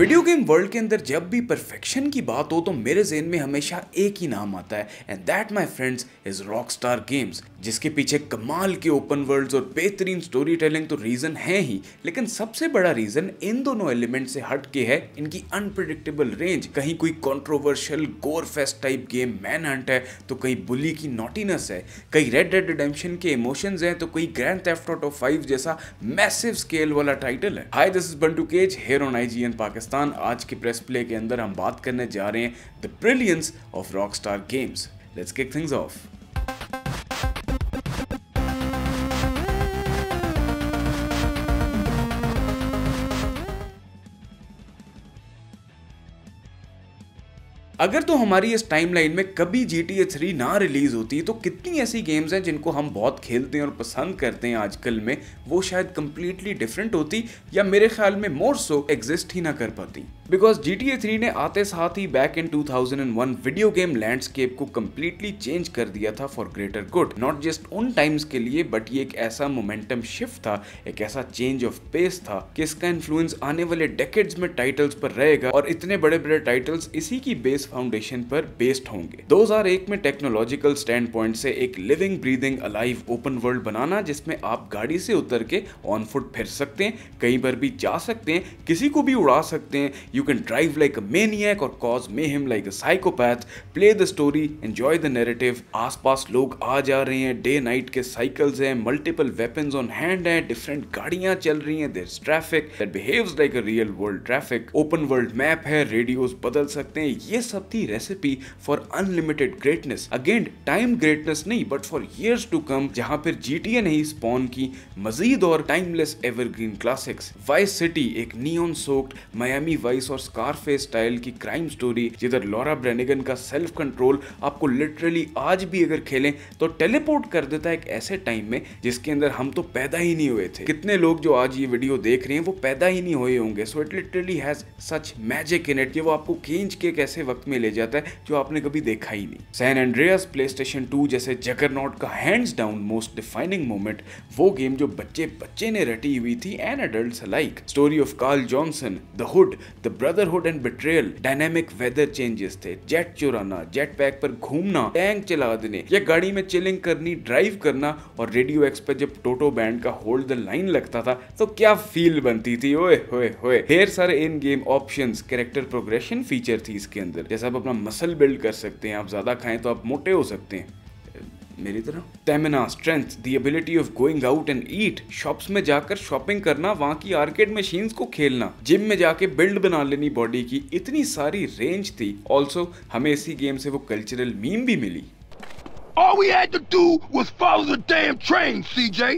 Video game world के अंदर जब भी परफेक्शन की बात हो तो मेरे जेन में हमेशा एक ही नाम आता है and that my friends is Rockstar Games जिसके पीछे कमाल के ओपन वर्ल्ड्स और बेहतरीन स्टोरी टेलिंग तो रीज़न है ही लेकिन सबसे बड़ा रीज़न इन दोनों एलिमेंट से हट के है इनकी अनप्रिडिक्टेबल रेंज कहीं कोई controversial gore fest type game Manhunt है तो कहीं बुली की नोटिनस है कहीं रेड रेड रिडेम्पशन के इमोशंस हैं तो कहीं ग्रैंड थेफ्ट ऑफ फाइव जैसा मैसिव स्केल वाला टाइटल है हाई दिस इज बंटू केज हेयर ऑन आईजीएन पाकिस्तान दोस्तान आज के प्रेस प्ले के अंदर हम बात करने जा रहे हैं the brilliance of Rockstar Games let's kick things off अगर तो हमारी इस टाइमलाइन में कभी जी टी ए थ्री ना रिलीज़ होती तो कितनी ऐसी गेम्स हैं जिनको हम बहुत खेलते हैं और पसंद करते हैं आजकल में वो शायद कम्प्लीटली डिफरेंट होती या मेरे ख्याल में मोर सो एग्जिस्ट ही ना कर पाती because G T A three ने आते साथ ही back in two thousand and one video game landscape को कम्प्लीटली चेंज कर दिया था for greater good not just उन टाइम्स के लिए बट ये एक ऐसा मोमेंटम शिफ्ट था एक ऐसा चेंज ऑफ पेस था कि इसका इन्फ्लुएंस आने वाले डेकेड्स में टाइटल्स पर रहेगा और इतने बड़े बड़े टाइटल्स इसी की बेस फाउंडेशन पर बेस्ड होंगे दो हजार एक में टेक्नोलॉजिकल स्टैंड पॉइंट से एक living breathing alive open world बनाना जिसमें आप गाड़ी से उतर के ऑन फुट फिर सकते हैं कहीं पर भी जा सकते हैं किसी को भी उड़ा सकते हैं you You can drive like a maniac or cause mayhem like a psychopath. Play the story, enjoy the narrative. आसपास लोग आ जा रहे हैं डे नाइट के साइकिल्स हैं मल्टीपल वेपन्स ऑन हैंड हैं डिफरेंट गाड़ियां चल रही हैं there traffic that behaves like a real world traffic open world map है रेडियोस बदल सकते हैं ये सब थी recipe for unlimited greatness again time greatness नहीं but for years to come जहां पर जीटीए नहीं स्पॉन की मजीद और timeless evergreen classics Vice City एक नियॉन सोक्ड मायामी वाइस और स्कारफेस स्टाइल की क्राइम स्टोरी जिधर लॉरा ब्रेनिगन का सेल्फ कंट्रोल आपको लिटरली आज भी अगर खेलें तो टेलीपोर्ट कर देता है एक ऐसे टाइम में जिसके अंदर हम तो पैदा ही नहीं हुए थे कितने लोग जो आज ये वीडियो देख रहे हैं वो पैदा ही नहीं हुए होंगे so it literally has such magic in it वो आपको खींच के एक ऐसे वक्त में ले जाता है जो आपने कभी देखा ही नहीं San Andreas PlayStation two जैसे जगरनॉट का hands down most defining moment वो गेम जो बच्चे बच्चे ने रटी हुई थी and adult like story of Carl Johnson the hood the brotherhood and betrayal dynamic weather changes थे जेट चुराना जेट पैक पर घूमना टैंक चला देने या गाड़ी में चिलिंग करनी ड्राइव करना और रेडियो एक्स पर जब टोटो बैंड का होल्ड द लाइन लगता था तो क्या फील बनती थी ओए होए होए ढेर सारे in game option character progression feature थी इसके अंदर जैसे आप अपना मसल बिल्ड कर सकते हैं आप ज्यादा खाएं तो आप मोटे हो सकते हैं मेरी तरह stamina strength the ability of going out and eat shops में जाकर शॉपिंग करना वहाँ की आर्केड मशीन को खेलना जिम में जाके बिल्ड बना लेनी बॉडी की इतनी सारी रेंज थी ऑल्सो हमें इसी गेम से वो कल्चरल मीम भी मिली All we had to do was follow the damn train, CJ.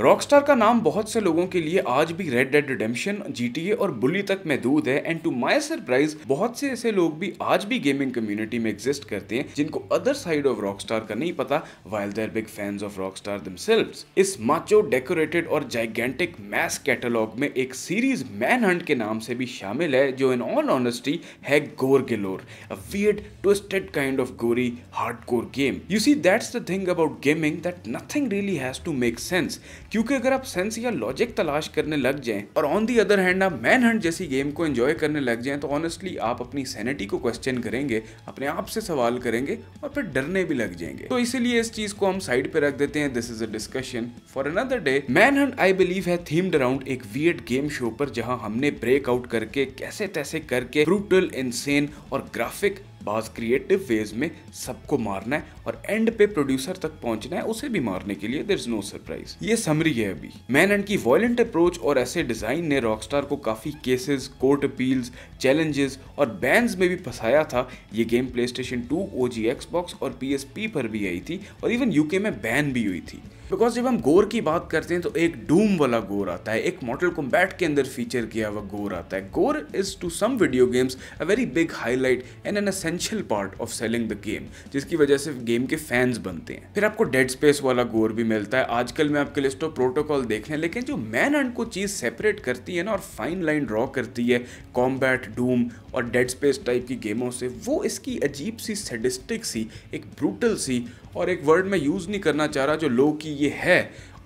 Rockstar का नाम बहुत से लोगों के लिए आज भी रेड डेड रिडेम्पशन जीटीए और बुली तक महदूद है एंड टू माय सरप्राइज बहुत से ऐसे लोग भी आज भी गेमिंग कम्युनिटी में एग्जिस्ट करते हैं जिनको अदर साइड ऑफ रॉकस्टार का नहीं पता while there big fans of Rockstar themselves इस माचो डेकोरेटेड और जाइगेंटिक मैस कैटेलॉग में एक सीरीज मैन हंट के नाम से भी शामिल है जो इन ऑल ऑनेस्टी है gore galore a weird twisted kind of gory hardcore game you see that's the thing about gaming that nothing really has to make sense क्योंकि अगर आप सेंस या लॉजिक तलाश करने लग जाएं और ऑन दी अदर हैंड आप मैन हंड जैसी गेम को एंजॉय करने लग जाएं तो ऑनेस्टली आप अपनी सैनिटी को क्वेश्चन करेंगे अपने आप से सवाल करेंगे और फिर डरने भी लग जाएंगे तो इसीलिए इस चीज को हम साइड पे रख देते हैं this is a discussion for another day Manhunt I believe है थीम्ड अराउंड एक वियड गेम शो पर जहां हमने ब्रेकआउट करके कैसे तैसे करके ब्रूटल इनसेन और ग्राफिक बास क्रिएटिव वेज में सबको मारना है और एंड पे प्रोड्यूसर तक पहुंचना है उसे भी मारने के लिए देर इज नो सरप्राइज ये समरी है अभी मैन एंड की वॉयेंट अप्रोच और ऐसे डिजाइन ने रॉकस्टार को काफी केसेस कोर्ट अपील्स चैलेंजेस और बैंस में भी फंसाया था ये game PlayStation two O G Xbox और पी एस पी पर भी आई थी और इवन यूके में बैन भी हुई थी बिकॉज जब हम गोर की बात करते हैं तो एक डूम वाला गोर आता है एक मॉडल कॉम्बैट के अंदर फीचर किया हुआ गोर आता है gore is to some video games a very big highlight and an essential part of selling the game जिसकी वजह से गेम के फैंस बनते हैं फिर आपको डेड स्पेस वाला गोर भी मिलता है आजकल मैं आपके लिस्ट ऑफ प्रोटोकॉल देख लें लेकिन जो मैन एंड को चीज़ सेपरेट करती है ना और फाइन लाइन ड्रॉ करती है कॉम्बैट डूम और डेड स्पेस टाइप की गेमों से वो इसकी अजीब सी सेडिस्टिक सी एक ब्रूटल सी और एक वर्ड मैं यूज़ नहीं करना चाह रहा जो लो की ये है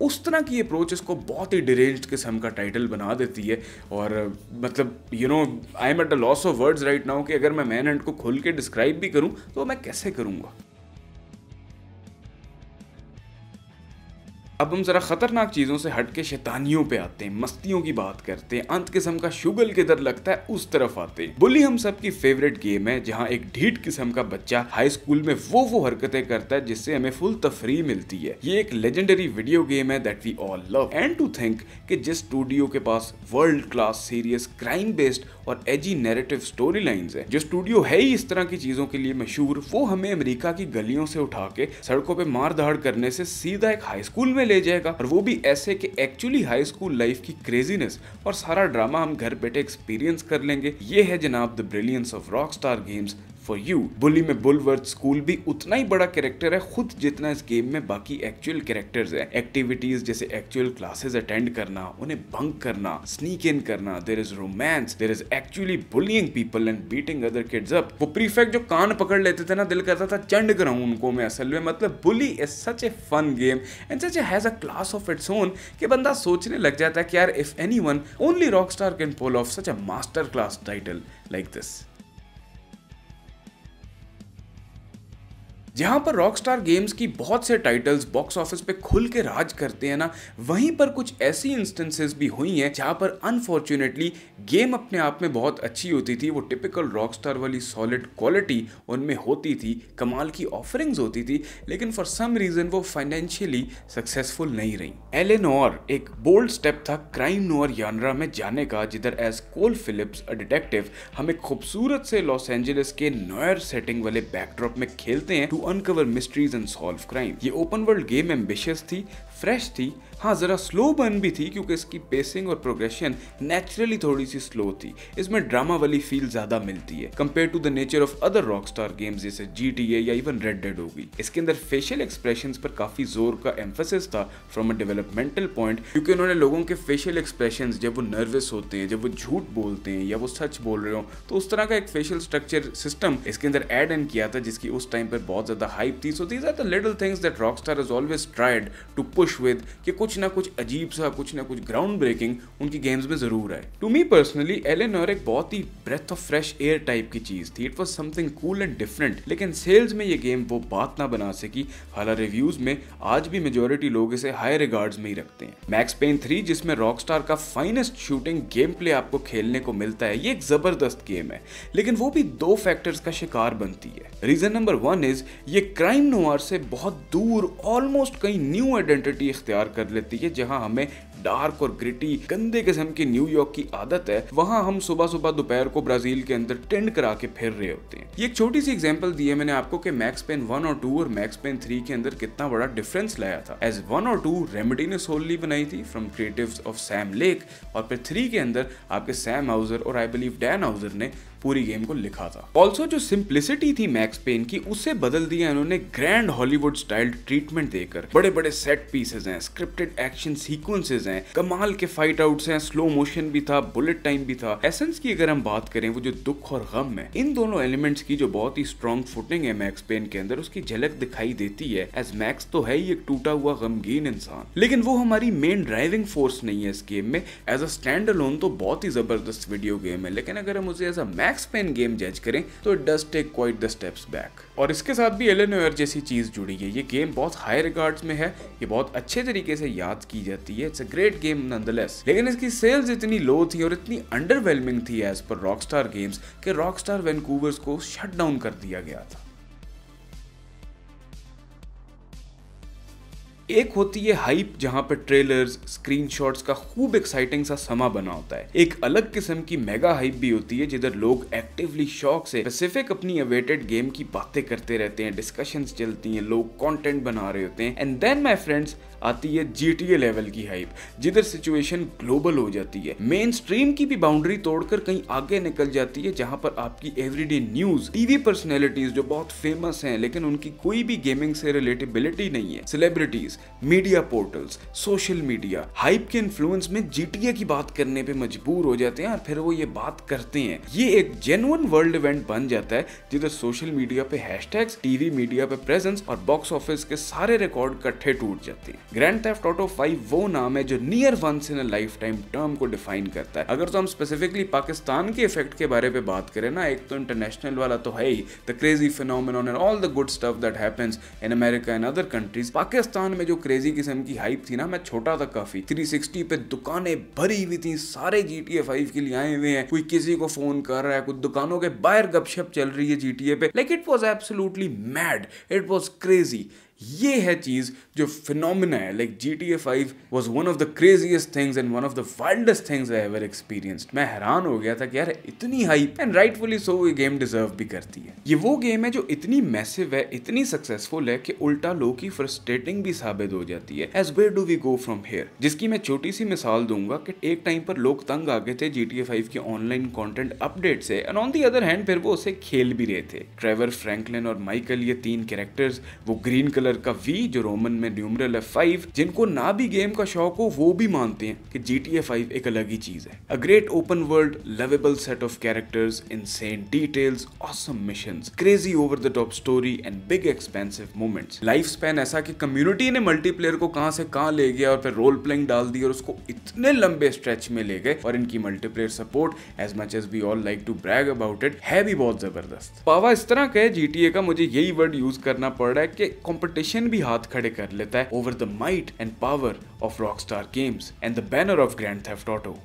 उस तरह की अप्रोच इसको बहुत ही डिरेंज किस्म का टाइटल बना देती है और मतलब you know I am at a loss of words right now कि अगर मैं मैन एंड को खुल के डिस्क्राइब भी करूँ तो मैं कैसे करूँगा अब हम ज़रा ख़तरनाक चीज़ों से हट के शैतानियों पे आते हैं मस्तियों की बात करते हैं अंत किस्म का शुगल किधर लगता है उस तरफ आते हैं बुली हम सब की फेवरेट गेम है जहाँ एक ढीठ किस्म का बच्चा हाई स्कूल में वो वो हरकतें करता है जिससे हमें फुल तफरी मिलती है ये एक लेजेंडरी वीडियो गेम है that we all love and to think कि जिस स्टूडियो के पास world class serious crime based और एजी नेरेटिव स्टोरी लाइन है जो स्टूडियो है ही इस तरह की चीज़ों के लिए मशहूर वो हमें अमरीका की गलियों से उठा के सड़कों पर मार करने से सीधा एक हाई स्कूल में ले जाएगा और वो भी ऐसे कि एक्चुअली हाई स्कूल लाइफ की क्रेजीनेस और सारा ड्रामा हम घर बैठे एक्सपीरियंस कर लेंगे ये है जनाब the brilliance of Rockstar Games for you Bully में बुलवर्थ स्कूल भी उतना ही बड़ा कैरेक्टर है खुद जितना इस गेम में बाकी एक्चुअल कैरेक्टर्स है एक्टिविटीज जैसे एक्चुअल क्लासेस अटेंड करना उन्हें बंक करना स्नीक इन करना there is romance there is actually bullying people and beating other kids up वो प्रीफेक्ट जो कान पकड़ लेते थे ना दिल करता था चंड कराऊं उनको मैं असल में मतलब Bully is such a fun game and such a has a class of its own कि बंदा सोचने लग जाता है कि यार if anyone only Rockstar can pull off such a masterclass title like this जहाँ पर रॉकस्टार गेम्स की बहुत से टाइटल्स बॉक्स ऑफिस पे खुल के राज करते हैं ना वहीं पर कुछ ऐसी इंस्टेंसेस भी हुई हैं जहाँ पर अनफॉर्चुनेटली गेम अपने आप में बहुत अच्छी होती थी वो टिपिकल रॉकस्टार वाली सॉलिड क्वालिटी उनमें होती थी कमाल की ऑफरिंग्स होती थी लेकिन फॉर सम रीज़न वो फाइनेंशियली सक्सेसफुल नहीं रही एलेनोर एक बोल्ड स्टेप था क्राइम नोअर यानरा में जाने का जिधर as Cole Phillips a detective हम एक खूबसूरत से लॉस एंजलिस के नोयर सेटिंग वाले बैकड्रॉप में खेलते हैं to uncover mysteries and solve crime ये ओपन वर्ल्ड गेम एम्बिशियस थी फ्रेश थी हाँ ज़रा स्लो बर्न भी थी क्योंकि इसकी पेसिंग और प्रोग्रेशन नेचुरली थोड़ी सी स्लो थी इसमें ड्रामा वाली फील ज़्यादा मिलती है compare to the nature of other Rockstar Games जैसे जी टी ए या इवन रेड डेड होगी इसके अंदर फेशियल एक्सप्रेशन पर काफ़ी जोर का एम्फोसिस था फ्रॉम अ डेवलपमेंटल पॉइंट क्योंकि उन्होंने लोगों के फेशियल एक्सप्रेशन जब वो नर्वस होते हैं जब वो झूठ बोलते हैं या वो सच बोल रहे हो तो उस तरह का एक फेशियल स्ट्रक्चर सिस्टम इसके अंदर एड इन किया था जिसकी उस टाइम पर बहुत ज़्यादा हाइप थी so these are the little things that Rockstar is always tried to push push with कि कुछ ना कुछ अजीब सा कुछ ना कुछ ग्राउंड ब्रेकिंग उनकी गेम्स में ज़रूर आए टू मी पर्सनली एलन और एक बहुत ही breath of fresh air type की चीज़ थी it was something cool and different लेकिन सेल्स में ये गेम वो बात ना बना सकी हालांकि रिव्यूज़ में आज भी मेजोरिटी लोग इसे हाई रिगार्ड में ही रखते हैं मैक्स पेन थ्री जिसमें रॉक का फाइनेस्ट शूटिंग गेम प्ले आपको खेलने को मिलता है ये एक ज़बरदस्त गेम है लेकिन वो भी दो फैक्टर्स का शिकार बनती है रीज़न नंबर वन इज़ ये क्राइम नोआर से बहुत दूर ऑलमोस्ट कहीं न्यू आइडेंटिटी टेंटेबिलिटी इख्तियार कर लेती है जहाँ हमें डार्क और ग्रिटी गंदे किस्म की न्यूयॉर्क की आदत है वहाँ हम सुबह सुबह दोपहर को ब्राजील के अंदर टेंड करा के फिर रहे होते हैं ये एक छोटी सी एग्जाम्पल दी है मैंने आपको कि मैक्स पेन वन और टू और मैक्स पेन थ्री के अंदर कितना बड़ा डिफरेंस लाया था एज वन और टू रेमेडी ने सोलली बनाई थी from creative of Sam Lake और फिर थ्री के अंदर आपके सैम हाउजर और आई बिलीव डैन हाउजर ने पूरी गेम को लिखा था ऑल्सो जो सिंप्लिसिटी थी मैक्स पेन की उसे बदल दिया इन्होंने ग्रैंड हॉलीवुड स्टाइल ट्रीटमेंट देकर बड़े बड़े सेट पीसेज हैं स्क्रिप्टेड एक्शन सीक्वेंसेज हैं कमाल के फाइट आउट्स हैं स्लो मोशन भी था बुलेट टाइम भी था एसेंस की अगर हम बात करें वो जो दुख और गम है इन दोनों एलिमेंट्स की जो बहुत ही स्ट्रॉन्ग फुटिंग है मैक्स पेन के अंदर उसकी झलक दिखाई देती है एज मैक्स तो है ही एक टूटा हुआ गमगीन इंसान लेकिन वो हमारी मेन ड्राइविंग फोर्स नहीं है इस गेम में एज अ स्टैंड अलोन तो बहुत ही जबरदस्त वीडियो गेम है लेकिन अगर हम उसे as a Max Payne game जज करें तो it does take quite the steps back और इसके साथ भी एलेनोयर जैसी चीज़ जुड़ी है ये गेम बहुत हाई रिकॉर्ड्स में है ये बहुत अच्छे तरीके से याद की जाती है it's a great game nonetheless लेकिन इसकी सेल्स इतनी लो थी और इतनी अंडरवेलमिंग थी एज पर रॉकस्टार गेम्स कि रॉकस्टार वैंकूवर्स को शट डाउन कर दिया गया था एक होती है हाइप जहां पर ट्रेलर्स स्क्रीनशॉट्स का खूब एक्साइटिंग सा समा बना होता है एक अलग किस्म की मेगा हाइप भी होती है जिधर लोग एक्टिवली शौक से स्पेसिफिक अपनी अवेटेड गेम की बातें करते रहते हैं डिस्कशन चलती हैं लोग कॉन्टेंट बना रहे होते हैं एंड देन माई फ्रेंड्स आती है जी लेवल की हाइप जिधर सिचुएशन ग्लोबल हो जाती है मेन स्ट्रीम की भी बाउंड्री तोड़कर कहीं आगे निकल जाती है जहाँ पर आपकी एवरीडे न्यूज टीवी पर्सनैलिटीज जो बहुत फेमस हैं लेकिन उनकी कोई भी गेमिंग से रिलेटेबिलिटी नहीं है celebrities media portals social media hype के इन्फ्लुएंस में जीटीए की बात करने पे मजबूर हो जाते हैं और फिर वो ये बात करते हैं ये एक जेनुअन वर्ल्ड इवेंट बन जाता है जिधर सोशल मीडिया पे हैशटैग्स टीवी मीडिया पे प्रेजेंस और बॉक्स ऑफिस के सारे रिकॉर्ड कट्ठे टूट जाते हैं ग्रैंड थेफ्ट ऑटो फाइव वो नाम है जो near one in lifetime term को डिफाइन करता है अगर तो हम स्पेसिफिकली पाकिस्तान के इफेक्ट के बारे में बात करें ना एक तो इंटरनेशनल वाला तो है ही the crazy phenomenon and all the good stuff that happens in America and other countries Pakistan में जो क्रेजी किस्म की हाइप थी ना मैं छोटा था काफी 360 पे दुकानें भरी हुई थी सारे जी टी ए फाइव के लिए आए हुए हैं कोई किसी को फोन कर रहा है कुछ दुकानों के बाहर गपशप चल रही है जी टी ए पे like it was absolutely mad it was crazy ये है चीज़ जो फिनोमिना है like G T A five was one of the craziest things and one of the wildest things I ever experienced मैं हैरान हो गया था कि यार इतनी हाई एंड राइटफुली सो ये गेम डिजर्व भी करती है ये वो गेम है जो इतनी मैसिव है इतनी सक्सेसफुल है कि उल्टा लो की फ्रस्ट्रेटिंग भी साबित हो जाती है as where do we go from here जिसकी मैं छोटी सी मिसाल दूंगा कि एक टाइम पर लोग तंग आ गए थे जी टी ए फाइव के ऑनलाइन कॉन्टेंट अपडेट से and on the other hand फिर वो उसे खेल भी रहे थे ट्रेवर फ्रेंकलिन और माइकल ये तीन कैरेक्टर्स वो ग्रीन कलर कलर का वी जो रोमन में न्यूमरल है फाइव जिनको ना भी गेम का शौक हो वो भी मानते हैं कि जी टी ए फाइव एक अलग ही चीज है a great open world lovable set of characters insane details awesome mission crazy over the top story and big expensive moments life span ऐसा कि कम्युनिटी ने मल्टीप्लेयर को कहां से कहां ले गया और फिर रोल प्लेइंग डाल दी और उसको इतने लंबे स्ट्रेच में ले गए और इनकी multiplayer support as much as we all like to brag about it है भी बहुत जबरदस्त पावा इस तरह का जीटीए का मुझे यही वर्ड यूज करना पड़ रहा है कि कॉम्पिटिशन कंपटीशन भी हाथ खड़े कर लेता है over the might and power of Rockstar games and the banner of Grand Theft Auto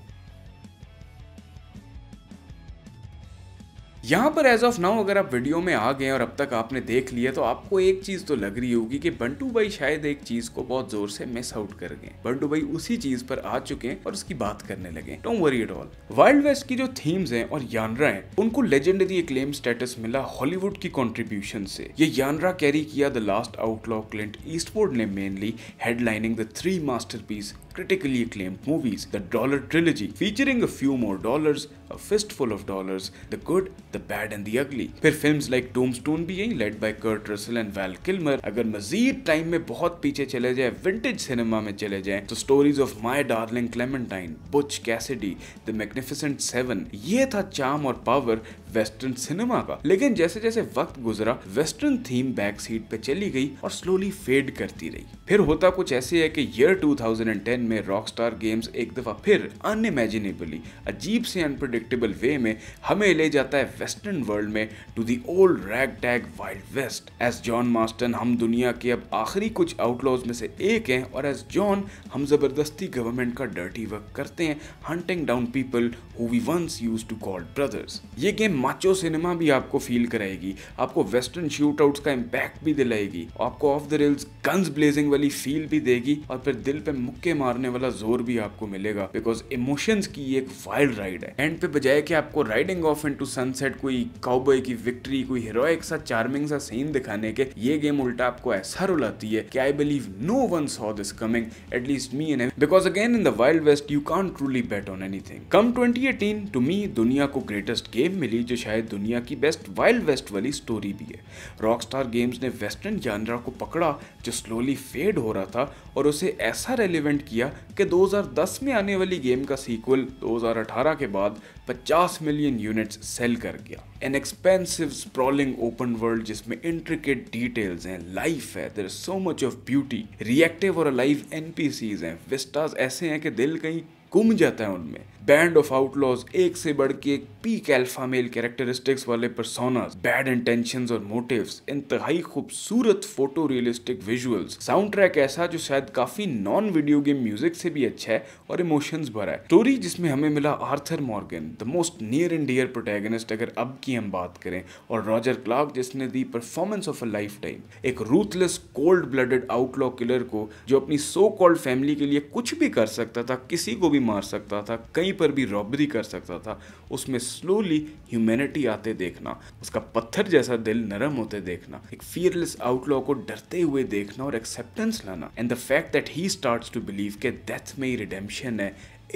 यहाँ पर एज ऑफ नाउ अगर आप वीडियो में आ गए और अब तक आपने देख लिया तो आपको एक चीज तो लग रही होगी कि बंटू भाई शायद एक चीज को बहुत जोर से मिस आउट कर गए बंटू भाई उसी चीज पर आ चुके हैं और उसकी बात करने लगे don't worry at all wild west की जो थीम्स हैं और यानरा हैं उनको लेजेंडरी क्लेम स्टेटस मिला हॉलीवुड की कॉन्ट्रीब्यूशन से ये यानरा कैरी किया the last outlaw Clint Eastwood ने mainly headlining the three master critically acclaimed movies, the Dollar Trilogy, featuring a few more dollars, a fistful of dollars, the good, the bad and the ugly. फिर films like Tombstone भी यहीं led by Kurt Russell and Val Kilmer अगर मजीद time में बहुत पीछे चले जाए विंटेज सिनेमा में चले जाए तो stories of My Darling Clementine Butch Cassidy the Magnificent Seven ये था चाम और पावर वेस्टर्न सिनेमा का लेकिन जैसे जैसे वक्त गुजरा वेस्टर्न थीम बैक सीट पे चली गई और स्लोली फेड करती रही फिर होता कुछ ऐसे है कि ईयर 2010 में रॉकस्टार गेम्स एक दफ़ा फिर अनइमेजिनेबली अजीब से अनप्रडिक्टेबल वे में हमें ले जाता है वेस्टर्न वर्ल्ड में to the old ragtag wild west as John Marston हम दुनिया के अब आखिरी कुछ आउटलॉज में से एक हैं और एज जॉन हम ज़बरदस्ती गवर्नमेंट का डर्टी वर्क करते हैं hunting down people who we once used to call brothers ये गेम माचो सिनेमा भी आपको फील कराएगी आपको वेस्टर्न शूट का इम्पैक्ट भी दिलाएगी आपको off the rails guns blazing वाली फील भी देगी और फिर दिल पे मुक्के मार मारने वाला जोर भी आपको मिलेगा बिकॉज इमोशंस की एक वाइल्ड राइड है एंड पे बजाय कि आपको राइडिंग ऑफ इन सनसेट कोई काउबॉय की विक्ट्री कोई हीरोइक सा चार्मिंग सा सीन दिखाने के ये गेम उल्टा आपको ऐसा रुलाती है कि I believe no one saw this coming at least me and because again in the wild west you can't truly bet on anything come twenty eighteen to me दुनिया को ग्रेटेस्ट गेम मिली जो शायद दुनिया की बेस्ट वाइल्ड वेस्ट वाली story भी है रॉक स्टार गेम्स ने वेस्टर्न जानरा को पकड़ा जो स्लोली फेड हो रहा था और उसे ऐसा रेलिवेंट किया दिया कि 2010 में आने वाली गेम का सीक्वल 2018 के बाद 50 मिलियन यूनिट्स सेल कर गया an expensive sprawling open world जिसमें इंट्रिकेट डिटेल्स हैं लाइफ है there so much of beauty reactive और लाइव एनपीसीज हैं विस्टाज ऐसे हैं कि दिल कहीं गुम जाता है उनमें बैंड ऑफ आउटलॉज एक से बढ़ के एक पीक एल्फा मेल कैरेक्टरिस्टिक्स वाले परसोनास बैड इंटेंशंस और मोटिव्स इंतहाई खूबसूरत photo realistic visuals soundtrack ऐसा जो शायद काफी नॉन वीडियो गेम म्यूजिक से भी अच्छा है और इमोशंस भरा है स्टोरी जिसमें हमें मिला Arthur Morgan the most near and dear protagonist अगर अब की हम बात करें और रॉजर क्लार्क जिसने the performance of a lifetime एक ruthless cold blooded outlaw killer को जो अपनी सो कॉल्ड फैमिली के लिए कुछ भी कर सकता था किसी को भी मार सकता था कहीं पर भी रॉबरी कर सकता था उसमें स्लोली ह्यूमैनिटी आते देखना उसका पत्थर जैसा दिल नरम होते देखना एक फियरलेस आउटलॉ को डरते हुए देखना और एक्सेप्टेंस लाना and the fact that he starts to believe के डेथ में ही रिडेम्पशन है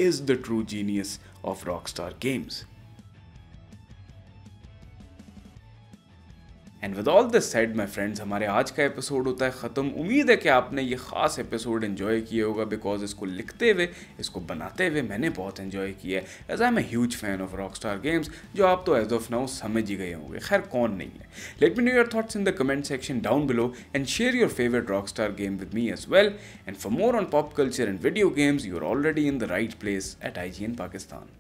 is the true genius of Rockstar games and with all this said my friends हमारे आज का एपिसोड होता है ख़त्म उम्मीद है कि आपने ये ख़ास एपिसोड इन्जॉय किया होगा बिकॉज इसको लिखते हुए इसको बनाते हुए मैंने बहुत इन्जॉय किया है as I am a huge fan of Rockstar games जो आप तो एज ऑफ नाउ समझ ही गए होंगे खैर कौन नहीं है let me know your thoughts in the comment section down below and share your favourite Rockstar game with me as well and for more on pop culture and video games you are already in the right place at I G N Pakistan